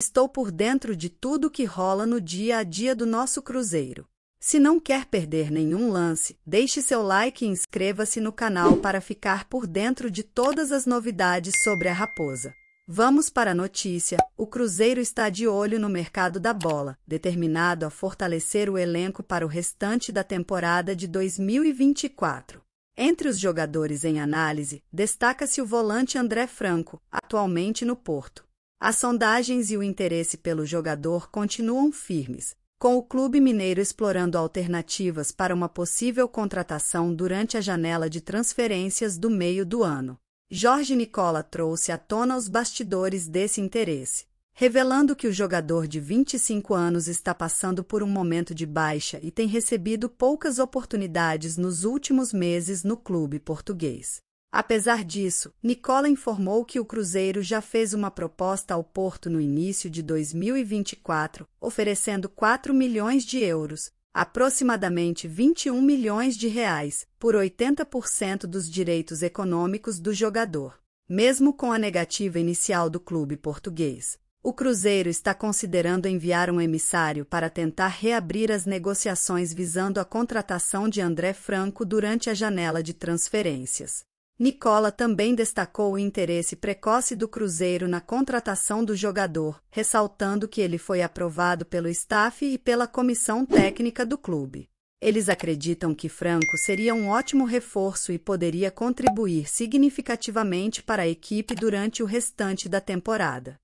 Estou por dentro de tudo que rola no dia a dia do nosso Cruzeiro. Se não quer perder nenhum lance, deixe seu like e inscreva-se no canal para ficar por dentro de todas as novidades sobre a raposa. Vamos para a notícia. O Cruzeiro está de olho no mercado da bola, determinado a fortalecer o elenco para o restante da temporada de 2024. Entre os jogadores em análise, destaca-se o volante André Franco, atualmente no Porto. As sondagens e o interesse pelo jogador continuam firmes, com o clube mineiro explorando alternativas para uma possível contratação durante a janela de transferências do meio do ano. Jorge Nicola trouxe à tona os bastidores desse interesse, revelando que o jogador de 25 anos está passando por um momento de baixa e tem recebido poucas oportunidades nos últimos meses no clube português. Apesar disso, Nicola informou que o Cruzeiro já fez uma proposta ao Porto no início de 2024, oferecendo 4 milhões de euros, aproximadamente 21 milhões de reais, por 80% dos direitos econômicos do jogador. Mesmo com a negativa inicial do clube português, o Cruzeiro está considerando enviar um emissário para tentar reabrir as negociações visando a contratação de André Franco durante a janela de transferências. Nicola também destacou o interesse precoce do Cruzeiro na contratação do jogador, ressaltando que ele foi aprovado pelo staff e pela comissão técnica do clube. Eles acreditam que Franco seria um ótimo reforço e poderia contribuir significativamente para a equipe durante o restante da temporada.